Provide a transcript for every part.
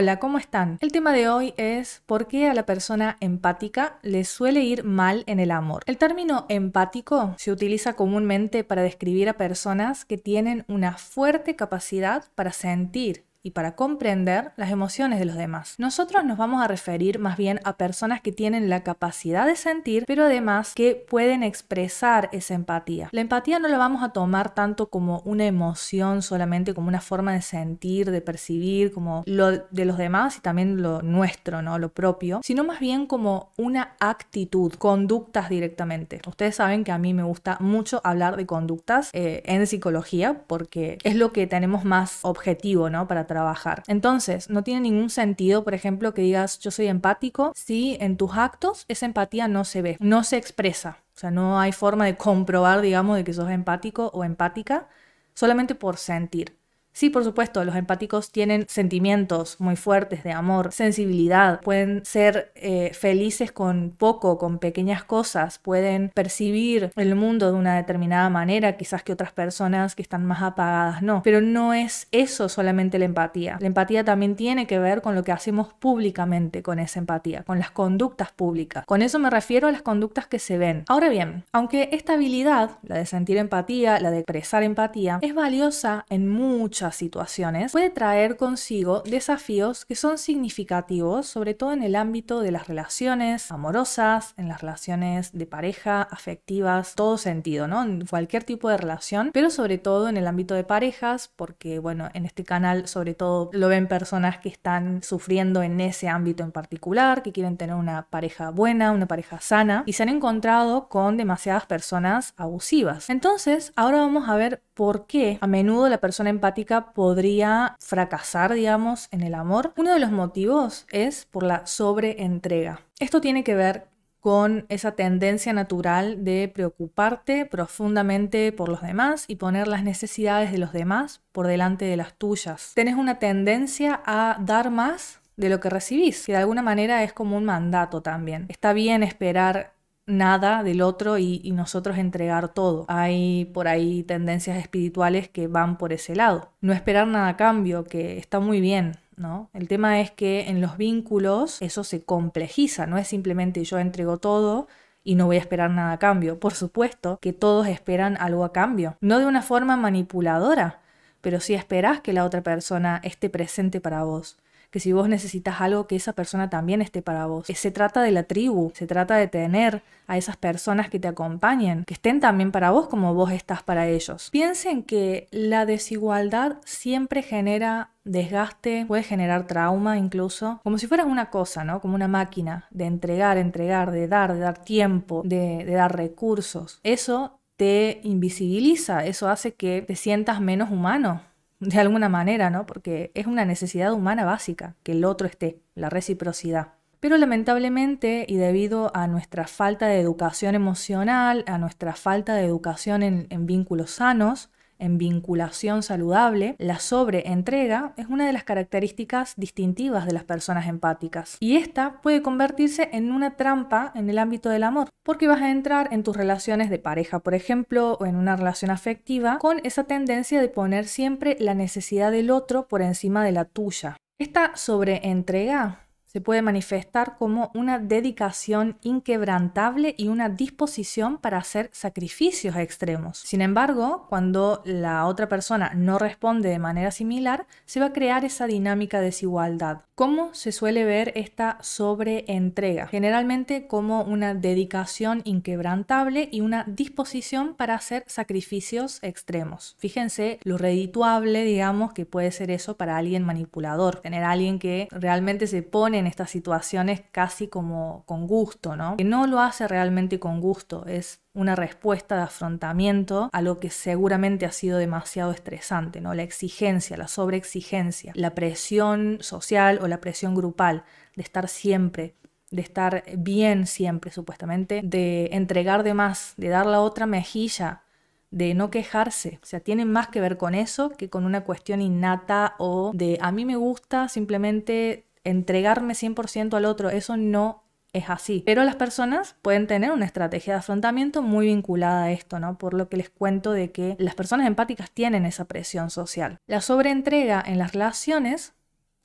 Hola, ¿cómo están? El tema de hoy es por qué a la persona empática le suele ir mal en el amor. El término empático se utiliza comúnmente para describir a personas que tienen una fuerte capacidad para sentir y para comprender las emociones de los demás. Nosotros nos vamos a referir más bien a personas que tienen la capacidad de sentir, pero además que pueden expresar esa empatía. La empatía no la vamos a tomar tanto como una emoción solamente, como una forma de sentir, de percibir, como lo de los demás y también lo nuestro, ¿no? Lo propio, sino más bien como una actitud, conductas directamente. Ustedes saben que a mí me gusta mucho hablar de conductas eh, en psicología porque es lo que tenemos más objetivo, ¿no? Para trabajar entonces, no tiene ningún sentido, por ejemplo, que digas yo soy empático si en tus actos esa empatía no se ve, no se expresa. O sea, no hay forma de comprobar, digamos, de que sos empático o empática solamente por sentir. Sí, por supuesto, los empáticos tienen sentimientos muy fuertes de amor, sensibilidad, pueden ser eh, felices con poco, con pequeñas cosas, pueden percibir el mundo de una determinada manera, quizás que otras personas que están más apagadas no, pero no es eso solamente la empatía. La empatía también tiene que ver con lo que hacemos públicamente con esa empatía, con las conductas públicas. Con eso me refiero a las conductas que se ven. Ahora bien, aunque esta habilidad, la de sentir empatía, la de expresar empatía, es valiosa en muchas situaciones, puede traer consigo desafíos que son significativos, sobre todo en el ámbito de las relaciones amorosas, en las relaciones de pareja, afectivas, todo sentido, ¿no? En cualquier tipo de relación, pero sobre todo en el ámbito de parejas, porque, bueno, en este canal sobre todo lo ven personas que están sufriendo en ese ámbito en particular, que quieren tener una pareja buena, una pareja sana, y se han encontrado con demasiadas personas abusivas. Entonces, ahora vamos a ver por qué a menudo la persona empática podría fracasar, digamos, en el amor, uno de los motivos es por la sobreentrega. Esto tiene que ver con esa tendencia natural de preocuparte profundamente por los demás y poner las necesidades de los demás por delante de las tuyas. Tenés una tendencia a dar más de lo que recibís, que de alguna manera es como un mandato también. Está bien esperar nada del otro y, nosotros entregar todo. Hay por ahí tendencias espirituales que van por ese lado. No esperar nada a cambio, que está muy bien. ¿No? El tema es que en los vínculos eso se complejiza, no es simplemente yo entrego todo y no voy a esperar nada a cambio. Por supuesto que todos esperan algo a cambio, no de una forma manipuladora, pero sí esperás que la otra persona esté presente para vos, que si vos necesitas algo, que esa persona también esté para vos. Eh, se trata de la tribu, se trata de tener a esas personas que te acompañen, que estén también para vos como vos estás para ellos. Piensen que la desigualdad siempre genera desgaste, puede generar trauma incluso, como si fueras una cosa, ¿no? Como una máquina de entregar, entregar, de dar, de dar tiempo, de, de dar recursos. Eso te invisibiliza, eso hace que te sientas menos humano, de alguna manera, ¿no? Porque es una necesidad humana básica que el otro esté, la reciprocidad. Pero lamentablemente, y debido a nuestra falta de educación emocional, a nuestra falta de educación en, en vínculos sanos, en vinculación saludable, la sobreentrega es una de las características distintivas de las personas empáticas. Y esta puede convertirse en una trampa en el ámbito del amor, porque vas a entrar en tus relaciones de pareja, por ejemplo, o en una relación afectiva, con esa tendencia de poner siempre la necesidad del otro por encima de la tuya. Esta sobreentrega se puede manifestar como una dedicación inquebrantable y una disposición para hacer sacrificios extremos. Sin embargo, cuando la otra persona no responde de manera similar, se va a crear esa dinámica de desigualdad. ¿Cómo se suele ver esta sobreentrega? Generalmente como una dedicación inquebrantable y una disposición para hacer sacrificios extremos. Fíjense lo redituable, digamos, que puede ser eso para alguien manipulador, tener a alguien que realmente se pone en estas situaciones casi como con gusto, ¿no? Que no lo hace realmente con gusto, es una respuesta de afrontamiento a lo que seguramente ha sido demasiado estresante, ¿no? La exigencia, la sobreexigencia, la presión social o la presión grupal de estar siempre de estar bien siempre supuestamente, de entregar de más, de dar la otra mejilla, de no quejarse. O sea, tiene más que ver con eso que con una cuestión innata o de a mí me gusta simplemente entregarme 100% al otro, eso no es así. Pero las personas pueden tener una estrategia de afrontamiento muy vinculada a esto, ¿no? Por lo que les cuento de que las personas empáticas tienen esa presión social. La sobreentrega en las relaciones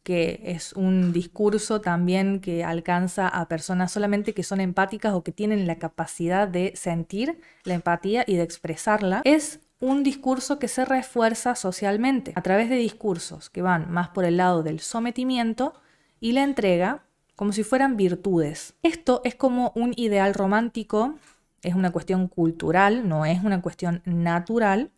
que es un discurso también que alcanza a personas solamente que son empáticas o que tienen la capacidad de sentir la empatía y de expresarla, es un discurso que se refuerza socialmente a través de discursos que van más por el lado del sometimiento y la entrega como si fueran virtudes. Esto es como un ideal romántico, es una cuestión cultural, no es una cuestión natural,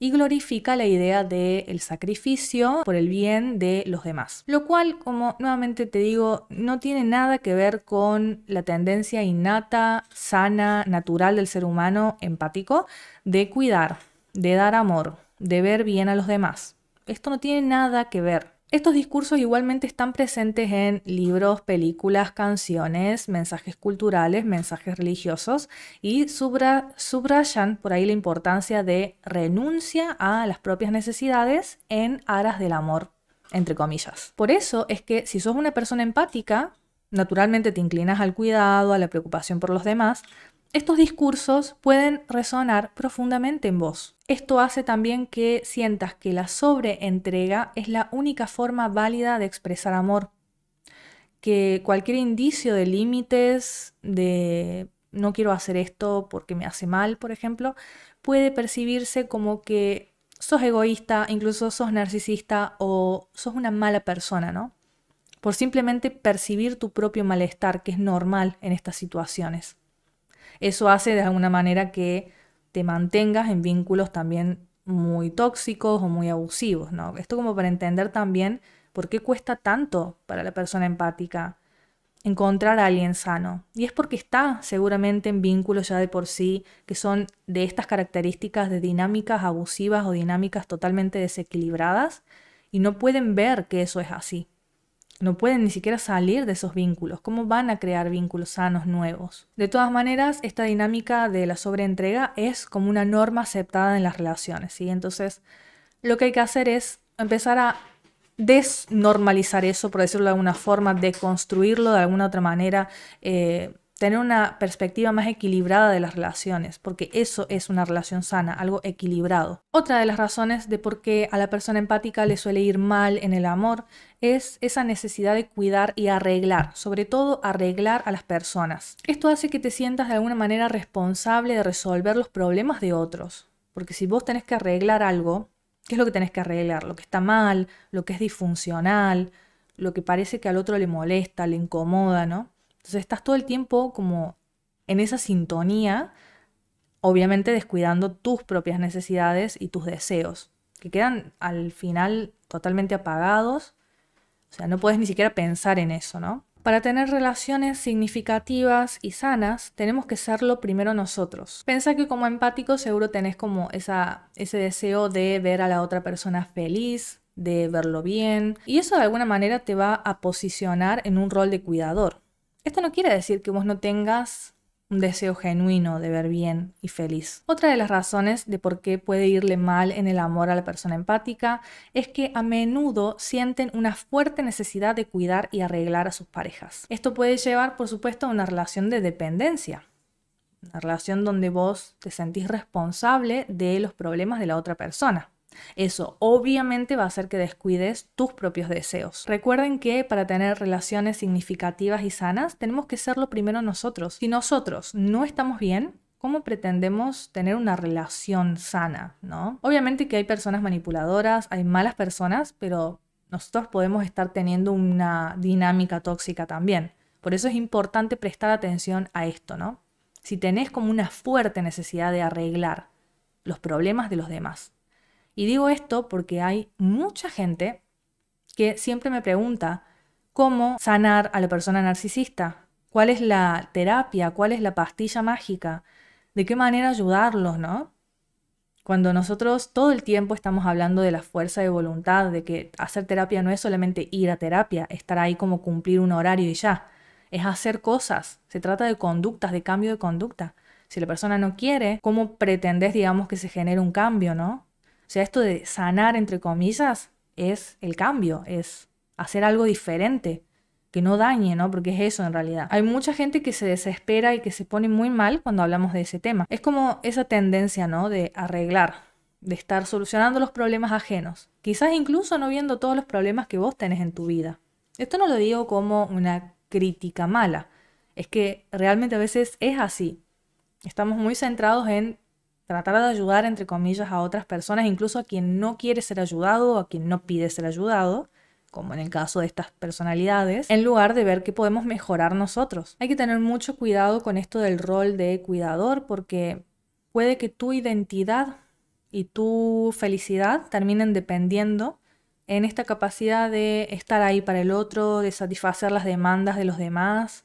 y glorifica la idea del el sacrificio por el bien de los demás. Lo cual, como nuevamente te digo, no tiene nada que ver con la tendencia innata, sana, natural del ser humano empático de cuidar, de dar amor, de ver bien a los demás. Esto no tiene nada que ver. Estos discursos igualmente están presentes en libros, películas, canciones, mensajes culturales, mensajes religiosos y subrayan por ahí la importancia de renuncia a las propias necesidades en aras del amor, entre comillas. Por eso es que si sos una persona empática, naturalmente te inclinas al cuidado, a la preocupación por los demás, estos discursos pueden resonar profundamente en vos. Esto hace también que sientas que la sobreentrega es la única forma válida de expresar amor, que cualquier indicio de límites, de no quiero hacer esto porque me hace mal, por ejemplo, puede percibirse como que sos egoísta, incluso sos narcisista o sos una mala persona, ¿no? Por simplemente percibir tu propio malestar, que es normal en estas situaciones. Eso hace de alguna manera que te mantengas en vínculos también muy tóxicos o muy abusivos, ¿no? Esto como para entender también por qué cuesta tanto para la persona empática encontrar a alguien sano. Y es porque está seguramente en vínculos ya de por sí que son de estas características de dinámicas abusivas o dinámicas totalmente desequilibradas y no pueden ver que eso es así no pueden ni siquiera salir de esos vínculos. ¿Cómo van a crear vínculos sanos nuevos? De todas maneras, esta dinámica de la sobreentrega es como una norma aceptada en las relaciones, ¿sí? Entonces, lo que hay que hacer es empezar a desnormalizar eso, por decirlo de alguna forma, deconstruirlo de alguna otra manera, eh, tener una perspectiva más equilibrada de las relaciones, porque eso es una relación sana, algo equilibrado. Otra de las razones de por qué a la persona empática le suele ir mal en el amor es esa necesidad de cuidar y arreglar, sobre todo arreglar a las personas. Esto hace que te sientas de alguna manera responsable de resolver los problemas de otros, porque si vos tenés que arreglar algo, ¿qué es lo que tenés que arreglar? Lo que está mal, lo que es disfuncional, lo que parece que al otro le molesta, le incomoda, ¿no? Entonces estás todo el tiempo como en esa sintonía, obviamente descuidando tus propias necesidades y tus deseos, que quedan al final totalmente apagados. O sea, no puedes ni siquiera pensar en eso, ¿no? Para tener relaciones significativas y sanas, tenemos que serlo primero nosotros. Pensa que como empático seguro tenés como esa, ese deseo de ver a la otra persona feliz, de verlo bien, y eso de alguna manera te va a posicionar en un rol de cuidador. Esto no quiere decir que vos no tengas un deseo genuino de ver bien y feliz. Otra de las razones de por qué puede irle mal en el amor a la persona empática es que a menudo sienten una fuerte necesidad de cuidar y arreglar a sus parejas. Esto puede llevar, por supuesto, a una relación de dependencia. Una relación donde vos te sentís responsable de los problemas de la otra persona. Eso obviamente va a hacer que descuides tus propios deseos. Recuerden que para tener relaciones significativas y sanas tenemos que serlo primero nosotros. Si nosotros no estamos bien, ¿cómo pretendemos tener una relación sana, no? Obviamente que hay personas manipuladoras, hay malas personas, pero nosotros podemos estar teniendo una dinámica tóxica también. Por eso es importante prestar atención a esto, ¿no? Si tenés como una fuerte necesidad de arreglar los problemas de los demás, y digo esto porque hay mucha gente que siempre me pregunta cómo sanar a la persona narcisista, cuál es la terapia, cuál es la pastilla mágica, de qué manera ayudarlos, ¿no? Cuando nosotros todo el tiempo estamos hablando de la fuerza de voluntad, de que hacer terapia no es solamente ir a terapia, estar ahí como cumplir un horario y ya, es hacer cosas, se trata de conductas, de cambio de conducta. Si la persona no quiere, ¿cómo pretendes, digamos, que se genere un cambio, no? O sea, esto de sanar, entre comillas, es el cambio, es hacer algo diferente, que no dañe, ¿no? Porque es eso en realidad. Hay mucha gente que se desespera y que se pone muy mal cuando hablamos de ese tema. Es como esa tendencia, ¿no? De arreglar, de estar solucionando los problemas ajenos. Quizás incluso no viendo todos los problemas que vos tenés en tu vida. Esto no lo digo como una crítica mala. Es que realmente a veces es así. Estamos muy centrados en tratar de ayudar, entre comillas, a otras personas, incluso a quien no quiere ser ayudado o a quien no pide ser ayudado como en el caso de estas personalidades, en lugar de ver qué podemos mejorar nosotros. Hay que tener mucho cuidado con esto del rol de cuidador porque puede que tu identidad y tu felicidad terminen dependiendo en esta capacidad de estar ahí para el otro, de satisfacer las demandas de los demás,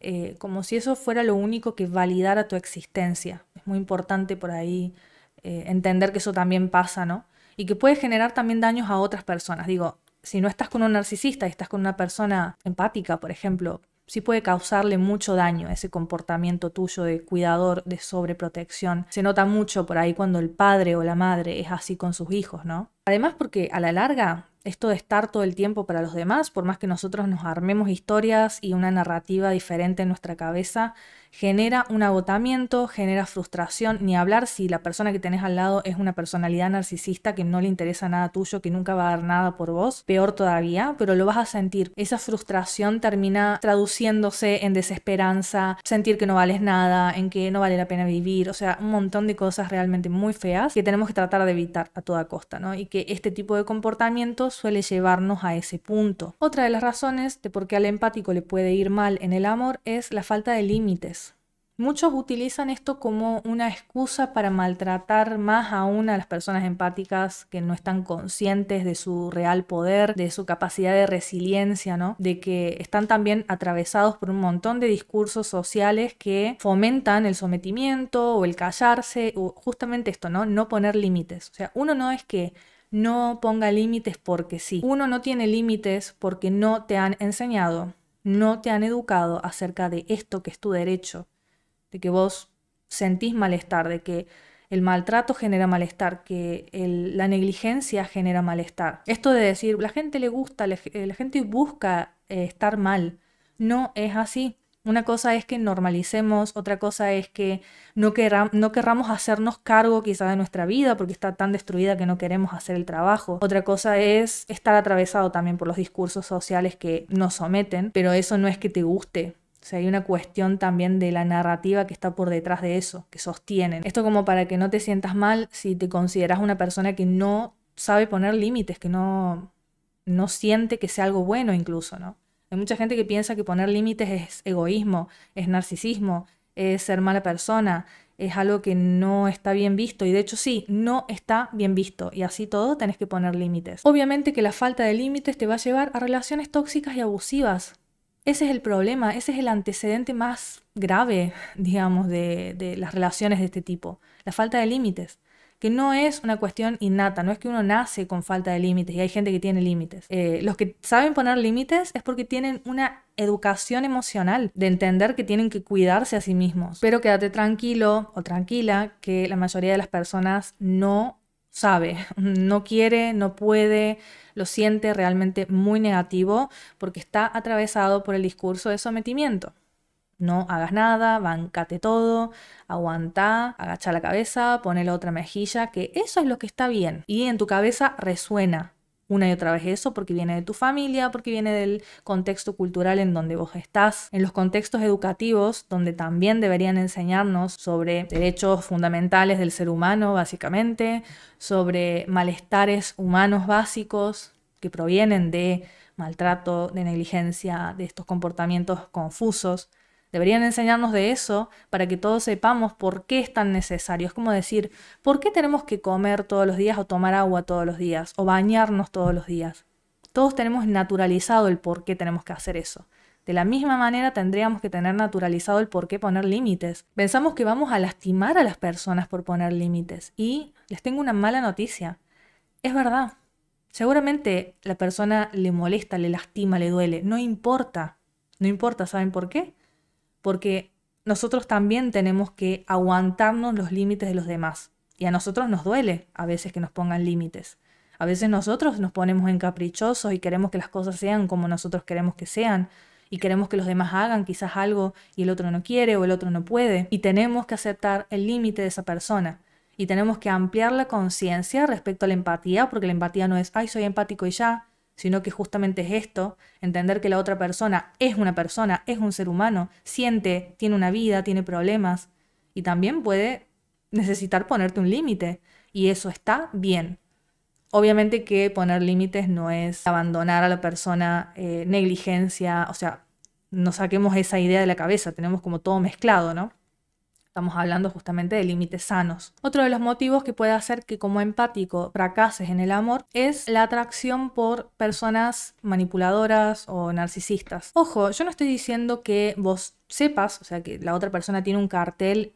eh, como si eso fuera lo único que validara tu existencia. Es muy importante por ahí eh, entender que eso también pasa, ¿no? Y que puede generar también daños a otras personas. Digo, si no estás con un narcisista y estás con una persona empática, por ejemplo, sí puede causarle mucho daño ese comportamiento tuyo de cuidador, de sobreprotección. Se nota mucho por ahí cuando el padre o la madre es así con sus hijos, ¿no? Además porque a la larga esto de estar todo el tiempo para los demás, por más que nosotros nos armemos historias y una narrativa diferente en nuestra cabeza, genera un agotamiento, genera frustración, ni hablar si la persona que tenés al lado es una personalidad narcisista que no le interesa nada tuyo, que nunca va a dar nada por vos, peor todavía, pero lo vas a sentir. Esa frustración termina traduciéndose en desesperanza, sentir que no vales nada, en que no vale la pena vivir, o sea, un montón de cosas realmente muy feas que tenemos que tratar de evitar a toda costa, ¿no? Y que este tipo de comportamiento suele llevarnos a ese punto. Otra de las razones de por qué al empático le puede ir mal en el amor es la falta de límites. Muchos utilizan esto como una excusa para maltratar más aún a las personas empáticas que no están conscientes de su real poder, de su capacidad de resiliencia, ¿no? De que están también atravesados por un montón de discursos sociales que fomentan el sometimiento o el callarse, o justamente esto, ¿no? No poner límites. O sea, uno no es que no ponga límites porque sí. Uno no tiene límites porque no te han enseñado, no te han educado acerca de esto que es tu derecho de que vos sentís malestar, de que el maltrato genera malestar, que la negligencia genera malestar. Esto de decir, la gente le gusta, la, gente busca eh, estar mal, no es así. Una cosa es que normalicemos, otra cosa es que no, no querramos hacernos cargo quizá de nuestra vida porque está tan destruida que no queremos hacer el trabajo. Otra cosa es estar atravesado también por los discursos sociales que nos someten, pero eso no es que te guste sea, hay una cuestión también de la narrativa que está por detrás de eso, que sostienen. Esto como para que no te sientas mal si te consideras una persona que no sabe poner límites, que no, no siente que sea algo bueno incluso, ¿no? Hay mucha gente que piensa que poner límites es egoísmo, es narcisismo, es ser mala persona, es algo que no está bien visto y de hecho sí, no está bien visto y así todo tenés que poner límites. Obviamente que la falta de límites te va a llevar a relaciones tóxicas y abusivas, ese es el problema, ese es el antecedente más grave, digamos, de, las relaciones de este tipo, la falta de límites que no es una cuestión innata, no es que uno nace con falta de límites y hay gente que tiene límites. Eh, los que saben poner límites es porque tienen una educación emocional de entender que tienen que cuidarse a sí mismos. Pero quédate tranquilo o tranquila que la mayoría de las personas no sabe, no quiere, no puede, lo siente realmente muy negativo porque está atravesado por el discurso de sometimiento. No hagas nada, bancate todo, aguanta, agacha la cabeza, pone la otra mejilla, que eso es lo que está bien. Y en tu cabeza resuena una y otra vez eso porque viene de tu familia, porque viene del contexto cultural en donde vos estás, en los contextos educativos donde también deberían enseñarnos sobre derechos fundamentales del ser humano básicamente, sobre malestares humanos básicos que provienen de maltrato, de negligencia, de estos comportamientos confusos. Deberían enseñarnos de eso para que todos sepamos por qué es tan necesario. Es como decir, ¿por qué tenemos que comer todos los días o tomar agua todos los días o bañarnos todos los días? Todos tenemos naturalizado el por qué tenemos que hacer eso. De la misma manera tendríamos que tener naturalizado el por qué poner límites. Pensamos que vamos a lastimar a las personas por poner límites y les tengo una mala noticia. Es verdad. Seguramente la persona le molesta, le lastima, le duele. No importa. No importa, ¿saben por qué? porque nosotros también tenemos que aguantarnos los límites de los demás. Y a nosotros nos duele a veces que nos pongan límites. A veces nosotros nos ponemos en caprichosos y queremos que las cosas sean como nosotros queremos que sean y queremos que los demás hagan quizás algo y el otro no quiere o el otro no puede. Y tenemos que aceptar el límite de esa persona. Y tenemos que ampliar la conciencia respecto a la empatía, porque la empatía no es, ay, soy empático y ya, sino que justamente es esto, entender que la otra persona es una persona, es un ser humano, siente, tiene una vida, tiene problemas y también puede necesitar ponerte un límite y eso está bien. Obviamente que poner límites no es abandonar a la persona, eh, negligencia, o sea, no saquemos esa idea de la cabeza, tenemos como todo mezclado, ¿no? Estamos hablando justamente de límites sanos. Otro de los motivos que puede hacer que como empático fracases en el amor es la atracción por personas manipuladoras o narcisistas. Ojo, yo no estoy diciendo que vos sepas, o sea, que la otra persona tiene un cartel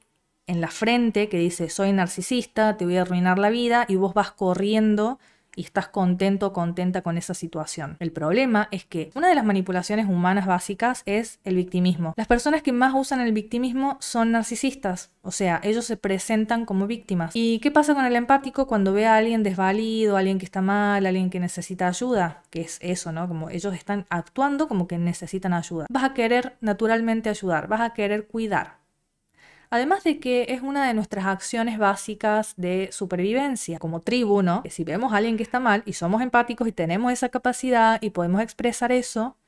en la frente que dice soy narcisista, te voy a arruinar la vida y vos vas corriendo y estás contento contenta con esa situación. El problema es que una de las manipulaciones humanas básicas es el victimismo. Las personas que más usan el victimismo son narcisistas, o sea, ellos se presentan como víctimas. ¿Y qué pasa con el empático cuando ve a alguien desvalido, alguien que está mal, alguien que necesita ayuda? Que es eso, ¿no? Como ellos están actuando como que necesitan ayuda. Vas a querer naturalmente ayudar, vas a querer cuidar, Además de que es una de nuestras acciones básicas de supervivencia como tribu, ¿no? Que si vemos a alguien que está mal y somos empáticos y tenemos esa capacidad y podemos expresar eso,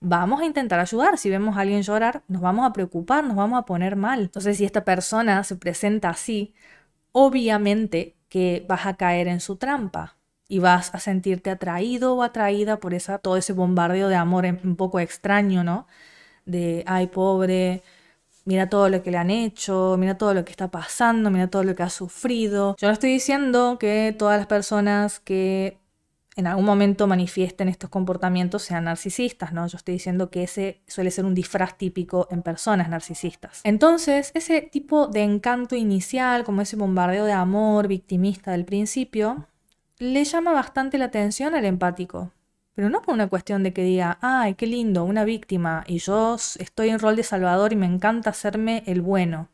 vamos a intentar ayudar. Si vemos a alguien llorar, nos vamos a preocupar, nos vamos a poner mal. Entonces, si esta persona se presenta así, obviamente que vas a caer en su trampa y vas a sentirte atraído o atraída por esa, todo ese bombardeo de amor un poco extraño, ¿no? De, ay, pobre, mira todo lo que le han hecho, mira todo lo que está pasando, mira todo lo que ha sufrido. Yo no estoy diciendo que todas las personas que en algún momento manifiesten estos comportamientos sean narcisistas, ¿no? Yo estoy diciendo que ese suele ser un disfraz típico en personas narcisistas. Entonces, ese tipo de encanto inicial, como ese bombardeo de amor victimista del principio, le llama bastante la atención al empático. Pero no por una cuestión de que diga, ay, qué lindo, una víctima, y yo estoy en rol de salvador y me encanta hacerme el bueno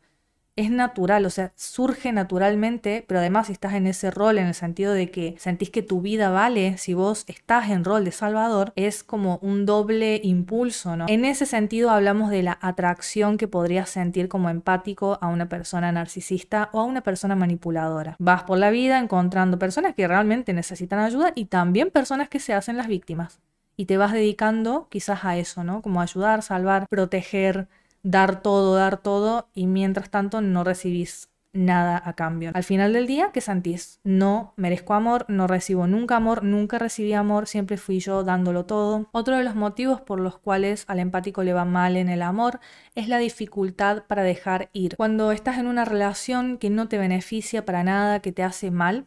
es natural, o sea, surge naturalmente, pero además si estás en ese rol en el sentido de que sentís que tu vida vale si vos estás en rol de salvador, es como un doble impulso, ¿no? En ese sentido hablamos de la atracción que podrías sentir como empático a una persona narcisista o a una persona manipuladora. Vas por la vida encontrando personas que realmente necesitan ayuda y también personas que se hacen las víctimas. Y te vas dedicando quizás a eso, ¿no? Como ayudar, salvar, proteger, dar todo, dar todo y mientras tanto no recibís nada a cambio. Al final del día, ¿qué sentís? No merezco amor, no recibo nunca amor, nunca recibí amor, siempre fui yo dándolo todo. Otro de los motivos por los cuales al empático le va mal en el amor es la dificultad para dejar ir. Cuando estás en una relación que no te beneficia para nada, que te hace mal,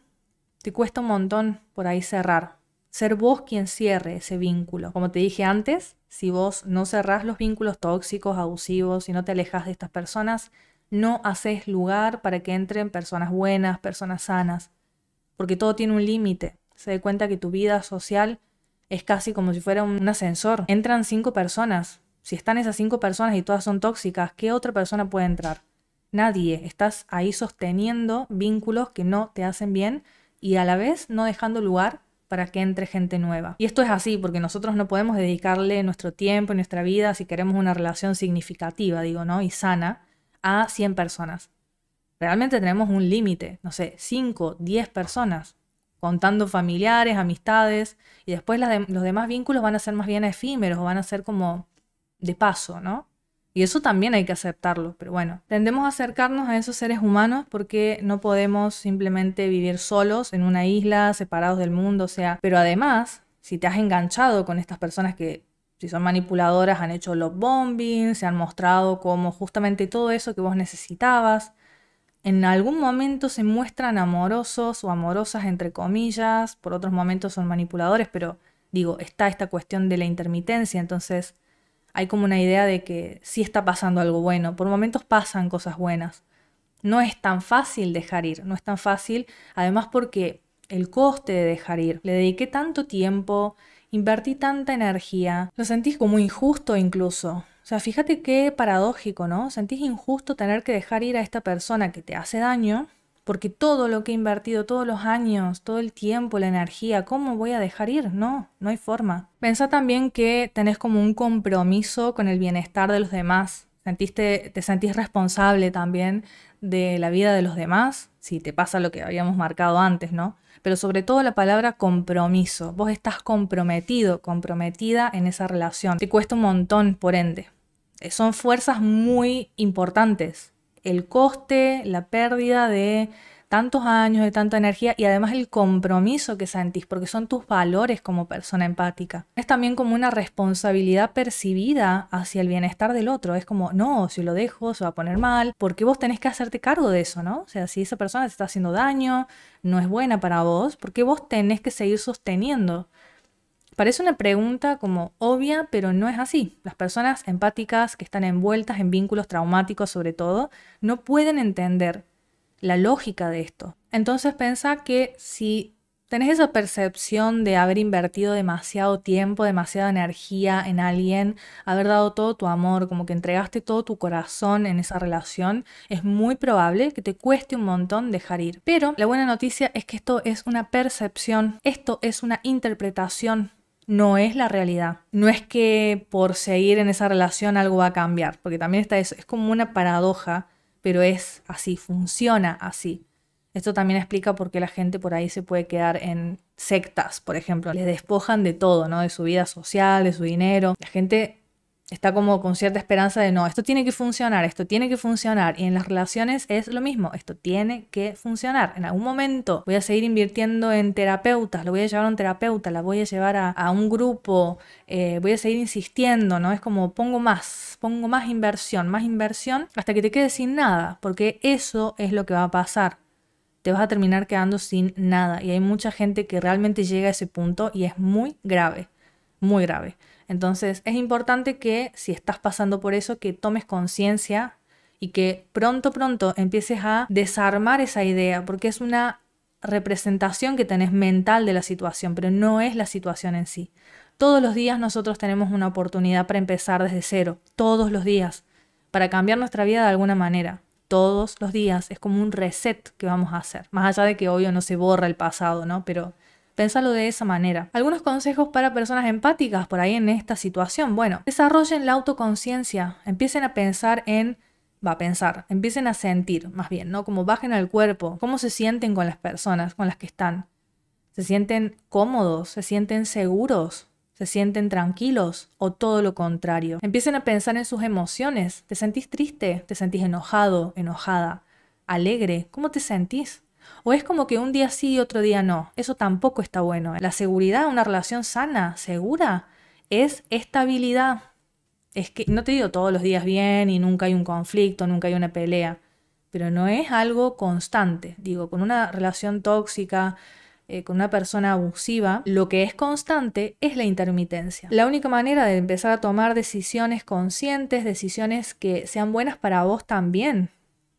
te cuesta un montón por ahí cerrar, ser vos quien cierre ese vínculo. Como te dije antes, si vos no cerrás los vínculos tóxicos, abusivos, si no te alejas de estas personas, no haces lugar para que entren personas buenas, personas sanas, porque todo tiene un límite. Se da cuenta que tu vida social es casi como si fuera un ascensor. Entran cinco personas. Si están esas cinco personas y todas son tóxicas, ¿qué otra persona puede entrar? Nadie. Estás ahí sosteniendo vínculos que no te hacen bien y a la vez no dejando lugar para que entre gente nueva. Y esto es así porque nosotros no podemos dedicarle nuestro tiempo y nuestra vida si queremos una relación significativa, digo, ¿no? Y sana a 100 personas. Realmente tenemos un límite, no sé, 5, 10 personas, contando familiares, amistades, y después los demás vínculos van a ser más bien efímeros o van a ser como de paso, ¿no? Y eso también hay que aceptarlo, pero bueno, tendemos a acercarnos a esos seres humanos porque no podemos simplemente vivir solos en una isla, separados del mundo, o sea, pero además, si te has enganchado con estas personas que si son manipuladoras, han hecho los bombings, se han mostrado como justamente todo eso que vos necesitabas, en algún momento se muestran amorosos o amorosas entre comillas, por otros momentos son manipuladores, pero digo, está esta cuestión de la intermitencia, entonces hay como una idea de que sí está pasando algo bueno, por momentos pasan cosas buenas. No es tan fácil dejar ir, no es tan fácil, además porque el coste de dejar ir, le dediqué tanto tiempo, invertí tanta energía, lo sentís como injusto incluso. O sea, fíjate qué paradójico, ¿no? Sentís injusto tener que dejar ir a esta persona que te hace daño porque todo lo que he invertido, todos los años, todo el tiempo, la energía, ¿cómo voy a dejar ir? No, no hay forma. Pensá también que tenés como un compromiso con el bienestar de los demás. Sentiste, te sentís responsable también de la vida de los demás, si te pasa lo que habíamos marcado antes, ¿no? Pero sobre todo la palabra compromiso. Vos estás comprometido, comprometida en esa relación. Te cuesta un montón, por ende. Eh, son fuerzas muy importantes el coste, la pérdida de tantos años, de tanta energía y además el compromiso que sentís, porque son tus valores como persona empática. Es también como una responsabilidad percibida hacia el bienestar del otro. Es como, no, si lo dejo, se va a poner mal, porque vos tenés que hacerte cargo de eso, ¿no? O sea, si esa persona te está haciendo daño, no es buena para vos, porque vos tenés que seguir sosteniendo Parece una pregunta como obvia, pero no es así. Las personas empáticas que están envueltas en vínculos traumáticos sobre todo, no pueden entender la lógica de esto. Entonces piensa que si tenés esa percepción de haber invertido demasiado tiempo, demasiada energía en alguien, haber dado todo tu amor, como que entregaste todo tu corazón en esa relación, es muy probable que te cueste un montón dejar ir. Pero la buena noticia es que esto es una percepción, esto es una interpretación no es la realidad. No es que por seguir en esa relación algo va a cambiar, porque también está eso, es como una paradoja, pero es así, funciona así. Esto también explica por qué la gente por ahí se puede quedar en sectas, por ejemplo. Les despojan de todo, ¿no? De su vida social, de su dinero. La gente está como con cierta esperanza de no, esto tiene que funcionar, esto tiene que funcionar. Y en las relaciones es lo mismo, esto tiene que funcionar. En algún momento voy a seguir invirtiendo en terapeutas, lo voy a llevar a un terapeuta, la voy a llevar a, un grupo, eh, voy a seguir insistiendo, ¿no? Es como pongo más, pongo más inversión, más inversión, hasta que te quedes sin nada, porque eso es lo que va a pasar te vas a terminar quedando sin nada y hay mucha gente que realmente llega a ese punto y es muy grave, muy grave. Entonces es importante que si estás pasando por eso, que tomes conciencia y que pronto, pronto empieces a desarmar esa idea, porque es una representación que tenés mental de la situación, pero no es la situación en sí. Todos los días nosotros tenemos una oportunidad para empezar desde cero, todos los días, para cambiar nuestra vida de alguna manera. Todos los días es como un reset que vamos a hacer, más allá de que obvio no se borra el pasado, ¿no? Pero Pénsalo de esa manera. Algunos consejos para personas empáticas por ahí en esta situación. Bueno, desarrollen la autoconciencia, empiecen a pensar en va a pensar, empiecen a sentir, más bien, ¿no? Como bajen al cuerpo, cómo se sienten con las personas con las que están. ¿Se sienten cómodos? ¿Se sienten seguros? ¿Se sienten tranquilos o todo lo contrario? Empiecen a pensar en sus emociones. ¿Te sentís triste? ¿Te sentís enojado, enojada, alegre? ¿Cómo te sentís? O es como que un día sí y otro día no. Eso tampoco está bueno. La seguridad, una relación sana, segura, es estabilidad. Es que no te digo todos los días bien y nunca hay un conflicto, nunca hay una pelea, pero no es algo constante. Digo, con una relación tóxica, eh, con una persona abusiva, lo que es constante es la intermitencia. La única manera de empezar a tomar decisiones conscientes, decisiones que sean buenas para vos también,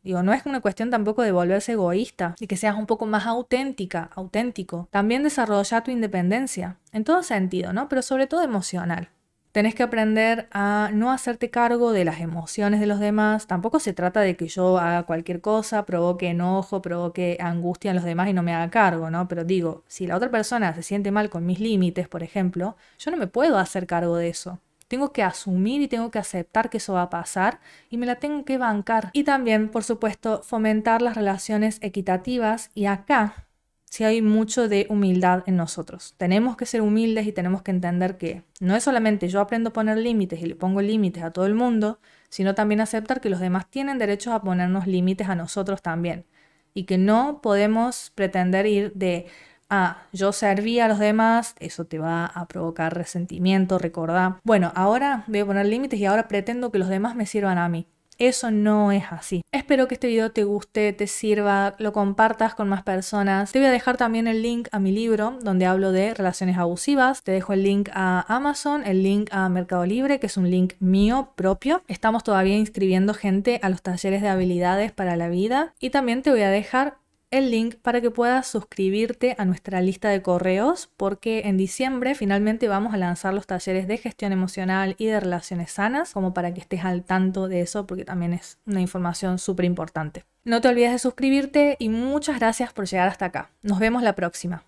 Digo, no es una cuestión tampoco de volverse egoísta, y que seas un poco más auténtica, auténtico. También desarrolla tu independencia, en todo sentido, ¿no? Pero sobre todo emocional. Tenés que aprender a no hacerte cargo de las emociones de los demás. Tampoco se trata de que yo haga cualquier cosa, provoque enojo, provoque angustia en los demás y no me haga cargo, ¿no? Pero digo, si la otra persona se siente mal con mis límites, por ejemplo, yo no me puedo hacer cargo de eso. Tengo que asumir y tengo que aceptar que eso va a pasar y me la tengo que bancar. Y también, por supuesto, fomentar las relaciones equitativas y acá si sí hay mucho de humildad en nosotros. Tenemos que ser humildes y tenemos que entender que no es solamente yo aprendo a poner límites y le pongo límites a todo el mundo, sino también aceptar que los demás tienen derecho a ponernos límites a nosotros también y que no podemos pretender ir de ah, yo serví a los demás, eso te va a provocar resentimiento, recordá. Bueno, ahora voy a poner límites y ahora pretendo que los demás me sirvan a mí. Eso no es así. Espero que este video te guste, te sirva, lo compartas con más personas. Te voy a dejar también el link a mi libro donde hablo de relaciones abusivas. Te dejo el link a Amazon, el link a Mercado Libre, que es un link mío propio. Estamos todavía inscribiendo gente a los talleres de habilidades para la vida. Y también te voy a dejar el link para que puedas suscribirte a nuestra lista de correos porque en diciembre finalmente vamos a lanzar los talleres de gestión emocional y de relaciones sanas, como para que estés al tanto de eso porque también es una información súper importante. No te olvides de suscribirte y muchas gracias por llegar hasta acá. Nos vemos la próxima.